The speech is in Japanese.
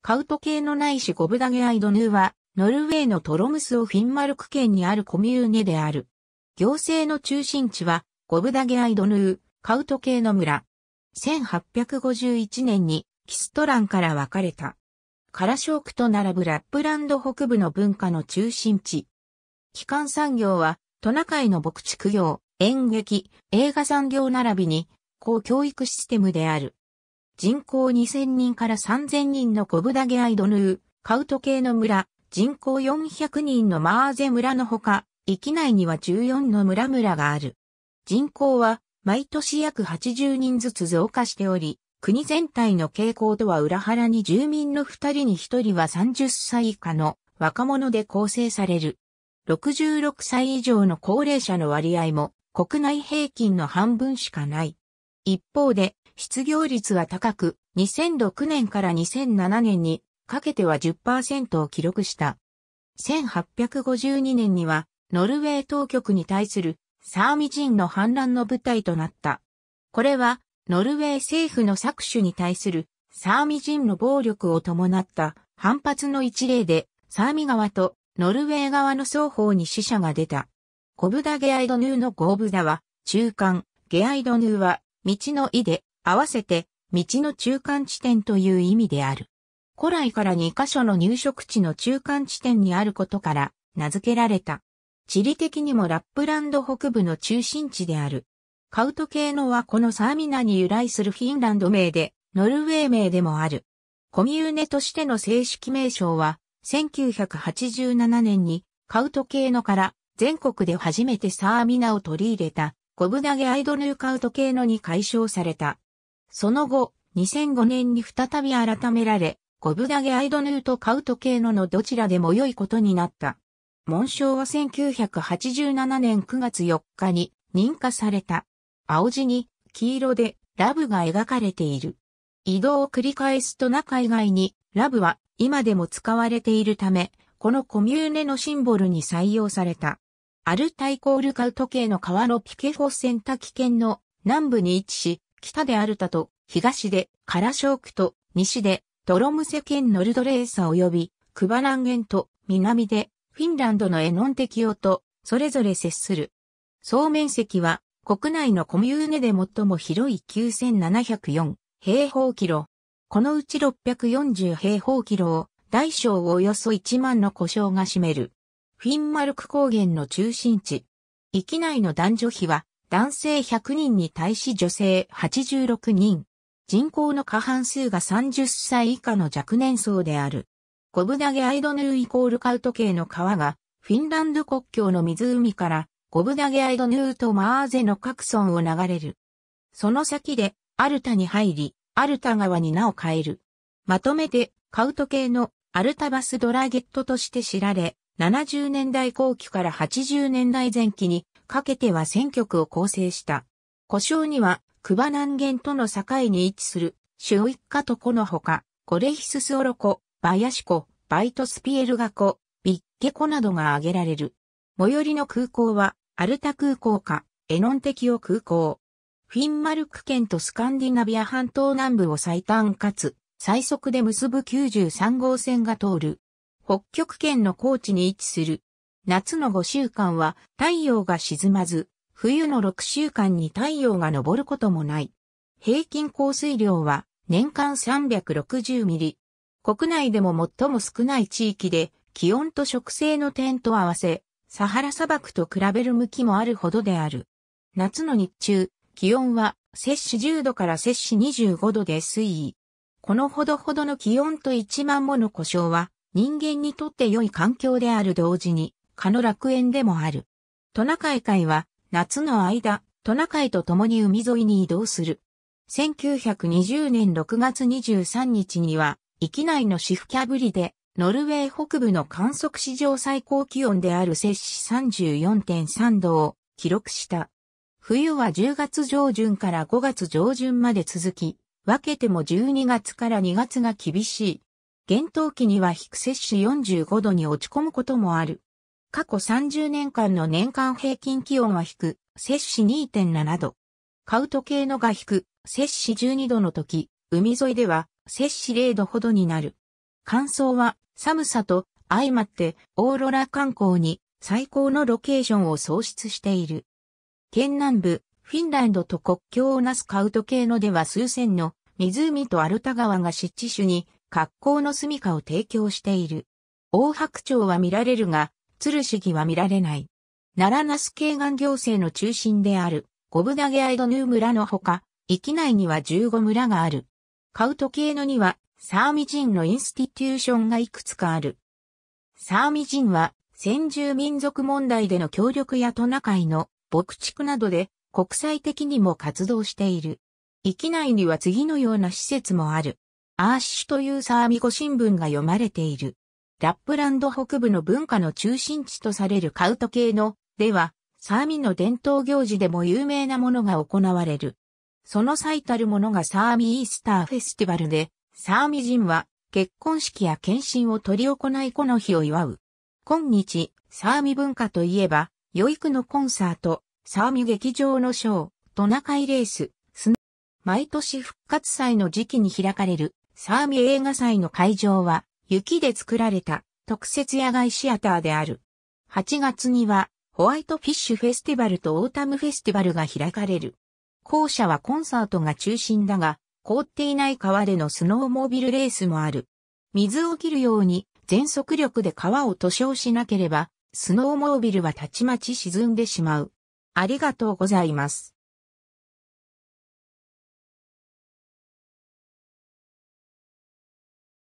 カウト系のないしゴブダゲアイドヌーは、ノルウェーのトロムスをフィンマルク県にあるコミューネである。行政の中心地は、ゴブダゲアイドヌー、カウト系の村。1851年に、キストランから分かれた。カラショークと並ぶラップランド北部の文化の中心地。基幹産業は、トナカイの牧畜業、演劇、映画産業並びに、高教育システムである。人口2000人から3000人のコブダゲアイドヌー、カウト系の村、人口400人のマーゼ村のほか、域内には14の村々がある。人口は毎年約80人ずつ増加しており、国全体の傾向とは裏腹に住民の2人に1人は30歳以下の若者で構成される。66歳以上の高齢者の割合も国内平均の半分しかない。一方で失業率は高く、2006年から2007年にかけては10%を記録した。1852年には、ノルウェー当局に対するサーミ人の反乱の舞台となった。これは、ノルウェー政府の搾取に対するサーミ人の暴力を伴った反発の一例で、サーミ側とノルウェー側の双方に死者が出た。ゴブダ・ゲアイドヌーのゴーブダは、中間、ゲアイドヌーは、道の意で、合わせて、道の中間地点という意味である。古来から2カ所の入植地の中間地点にあることから名付けられた。地理的にもラップランド北部の中心地である。カウト系のはこのサーミナに由来するフィンランド名で、ノルウェー名でもある。コミューネとしての正式名称は、1987年にカウト系のから全国で初めてサーミナを取り入れた、コブナゲアイドヌーカウト系のに解消された。その後、2005年に再び改められ、ゴブダゲアイドヌーとカウト系ののどちらでも良いことになった。紋章は1987年9月4日に認可された。青地に黄色でラブが描かれている。移動を繰り返すと中以外にラブは今でも使われているため、このコミューネのシンボルに採用された。アルタイコールカウト系の川のピケフォセンタキ県の南部に位置し、北であるたと、東でカラショークと、西でドロムセ県ノルドレーサ及び、クバランゲンと、南でフィンランドのエノンテキオと、それぞれ接する。総面積は、国内のコミューネで最も広い9704平方キロ。このうち640平方キロを、大小およそ1万の故障が占める。フィンマルク高原の中心地。域内の男女比は男性100人に対し女性86人。人口の過半数が30歳以下の若年層である。コブダゲアイドヌーイコールカウト系の川が、フィンランド国境の湖から、コブダゲアイドヌーとマーゼの各村を流れる。その先で、アルタに入り、アルタ川に名を変える。まとめて、カウト系のアルタバスドラゲットとして知られ、70年代後期から80年代前期にかけては選挙区を構成した。故障には、クバ南限との境に位置する、シュウイッカとこのほか、ゴレヒススオロコ、バヤシコ、バイトスピエルガコ、ビッケコなどが挙げられる。最寄りの空港は、アルタ空港か、エノンテキオ空港。フィンマルク県とスカンディナビア半島南部を最短かつ、最速で結ぶ93号線が通る。北極圏の高地に位置する夏の5週間は太陽が沈まず、冬の6週間に太陽が昇ることもない。平均降水量は年間360ミリ。国内でも最も少ない地域で気温と植生の点と合わせ、サハラ砂漠と比べる向きもあるほどである。夏の日中、気温は摂氏10度から摂氏25度で推移。このほどほどの気温と1万もの故障は人間にとって良い環境である同時に蚊の楽園でもある。トナカイ会は夏の間、トナカイと共に海沿いに移動する。1920年6月23日には、域内のシフキャブリで、ノルウェー北部の観測史上最高気温である摂氏34.3度を記録した。冬は10月上旬から5月上旬まで続き、分けても12月から2月が厳しい。厳冬期には低摂氏45度に落ち込むこともある。過去30年間の年間平均気温は低、摂氏2.7度。カウト系のが低、摂氏12度の時、海沿いでは摂氏0度ほどになる。乾燥は寒さと相まってオーロラ観光に最高のロケーションを創出している。県南部、フィンランドと国境をなすカウト系のでは数千の湖とアルタ川が湿地種に格好の住処を提供している。大白鳥は見られるが、鶴主義は見られない。奈良那須慶岩行政の中心である、ゴブダゲアイドヌー村のほか、域内には15村がある。カウト系のには、サーミ人のインスティテューションがいくつかある。サーミ人は、先住民族問題での協力やトナカイの牧畜などで国際的にも活動している。域内には次のような施設もある。アーシュというサーミ語新聞が読まれている。ラップランド北部の文化の中心地とされるカウト系の、では、サーミの伝統行事でも有名なものが行われる。その最たるものがサーミイースターフェスティバルで、サーミ人は結婚式や献身を取り行いこの日を祝う。今日、サーミ文化といえば、余育のコンサート、サーミ劇場のショー、トナカイレース、ス毎年復活祭の時期に開かれる、サーミ映画祭の会場は、雪で作られた特設野外シアターである。8月にはホワイトフィッシュフェスティバルとオータムフェスティバルが開かれる。校舎はコンサートが中心だが、凍っていない川でのスノーモービルレースもある。水を切るように全速力で川を塗装しなければ、スノーモービルはたちまち沈んでしまう。ありがとうございます。